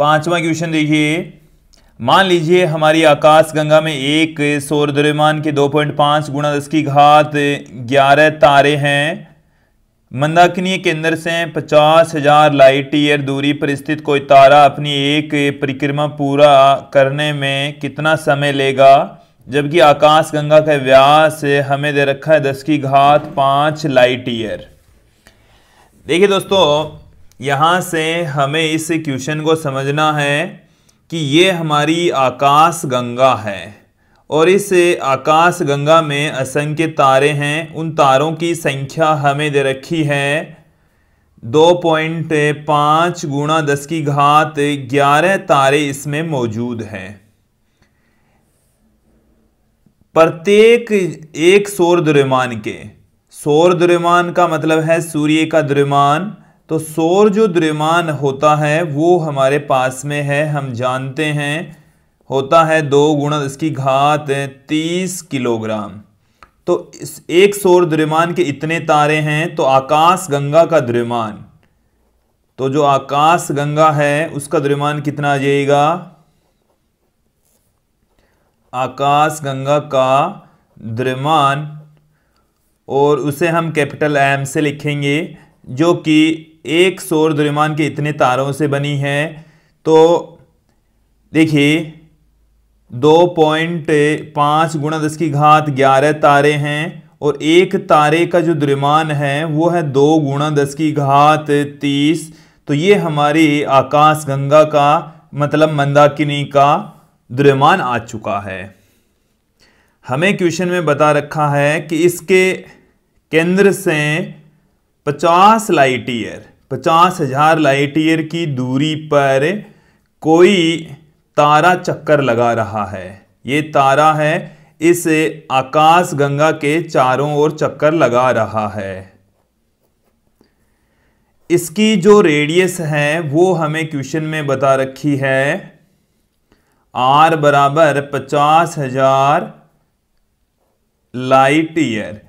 पांचवा क्वेश्चन देखिए मान लीजिए हमारी आकाशगंगा में एक सौर द्रव्यमान के 2.5 गुणा दस की घात 11 तारे हैं मंदाकिनी के अंदर से पचास हजार लाइट ईयर दूरी पर स्थित कोई तारा अपनी एक परिक्रमा पूरा करने में कितना समय लेगा जबकि आकाशगंगा का व्यास हमें दे रखा है दस की घात पाँच लाइट ईयर देखिए दोस्तों यहाँ से हमें इस क्वेश्चन को समझना है कि ये हमारी आकाश गंगा है और इस आकाश गंगा में असंख्य तारे हैं उन तारों की संख्या हमें दे रखी है दो पॉइंट पाँच गुणा दस की घात ग्यारह तारे इसमें मौजूद हैं प्रत्येक एक सौर द्रव्यमान के सौर द्रव्यमान का मतलब है सूर्य का द्रव्यमान तो सौर जो द्रव्यमान होता है वो हमारे पास में है हम जानते हैं होता है दो गुणा इसकी घात तीस किलोग्राम तो इस एक सौर द्रव्यमान के इतने तारे हैं तो आकाश गंगा का द्रव्यमान तो जो आकाश गंगा है उसका द्रव्यमान कितना आ जाएगा आकाश गंगा का द्रव्यमान और उसे हम कैपिटल एम से लिखेंगे जो कि एक सौर द्रव्यमान के इतने तारों से बनी है तो देखिए दो पॉइंट पाँच गुणा दस की घात ग्यारह तारे हैं और एक तारे का जो द्रव्यमान है वो है दो गुणा दस की घात तीस तो ये हमारी आकाश गंगा का मतलब मंदाकिनी का द्रव्यमान आ चुका है हमें क्वेश्चन में बता रखा है कि इसके केंद्र से 50 लाइट ईयर पचास हजार लाइट ईयर की दूरी पर कोई तारा चक्कर लगा रहा है ये तारा है इस आकाश गंगा के चारों ओर चक्कर लगा रहा है इसकी जो रेडियस है वो हमें क्वेश्चन में बता रखी है आर बराबर पचास हजार लाइट ईयर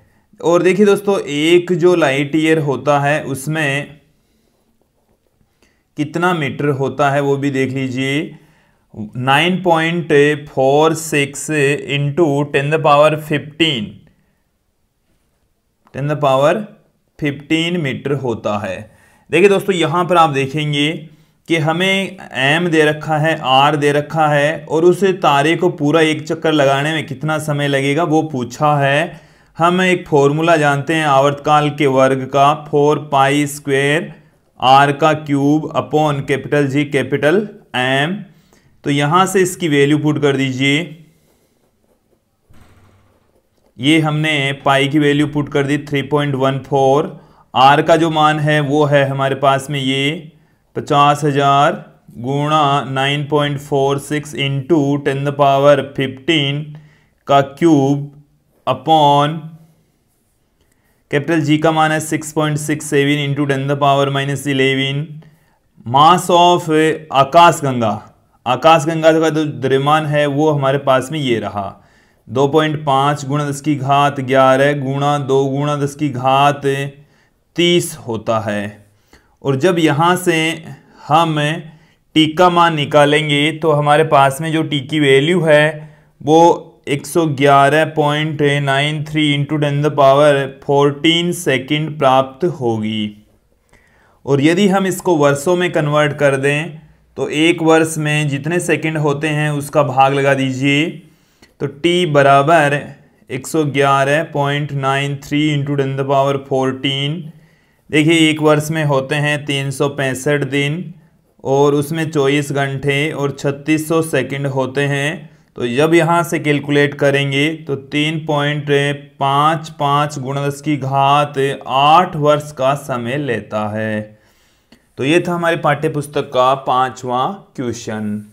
और देखिए दोस्तों एक जो लाइट ईयर होता है उसमें कितना मीटर होता है वो भी देख लीजिए nine point four six into ten the power fifteen ten the power fifteen metre होता है देखिए दोस्तों यहाँ पर आप देखेंगे कि हमें एम दे रखा है आर दे रखा है और उस तारे को पूरा एक चक्कर लगाने में कितना समय लगेगा वो पूछा है हम एक फॉर्मूला जानते हैं आवर्तकाल के वर्ग का फोर पाई स्क्वेयर आर का cube upon capital G capital M तो यहां से इसकी वैल्यू पुट कर दीजिए ये हमने पाई की वैल्यू पुट कर दी 3.14 आर का जो मान है वो है हमारे पास में ये पचास हजार गुणा nine point four six into ten the power fifteen का क्यूब अपॉन कैपिटल जी का मान है six point six seven into ten the power minus eleven mass of Akash Ganga Akash Ganga का जो द्रव्यमान है वो हमारे पास में ये रहा दो पॉइंट पाँच गुणा दस की घात ग्यारह गुणा दो गुणा दस की घात तीस होता है और जब यहाँ से हम टीका मान निकालेंगे तो हमारे पास में जो टी की वैल्यू है वो एक सौ ग्यारह point nine three into ten the power fourteen second प्राप्त होगी और यदि हम इसको वर्षों में कन्वर्ट कर दें तो एक वर्ष में जितने सेकंड होते हैं उसका भाग लगा दीजिए तो टी बराबर एक सौ ग्यारह point nine three into ten the power fourteen देखिए एक वर्ष में होते हैं तीन सौ पैंसठ दिन और उसमें चौबीस घंटे और छत्तीस सौ सेकेंड होते हैं तो जब यहाँ से कैलकुलेट करेंगे तो तीन पॉइंट पाँच पाँच गुण दस की घात आठ वर्ष का समय लेता है तो ये था हमारे पाठ्य पुस्तक का पांचवा क्वेश्चन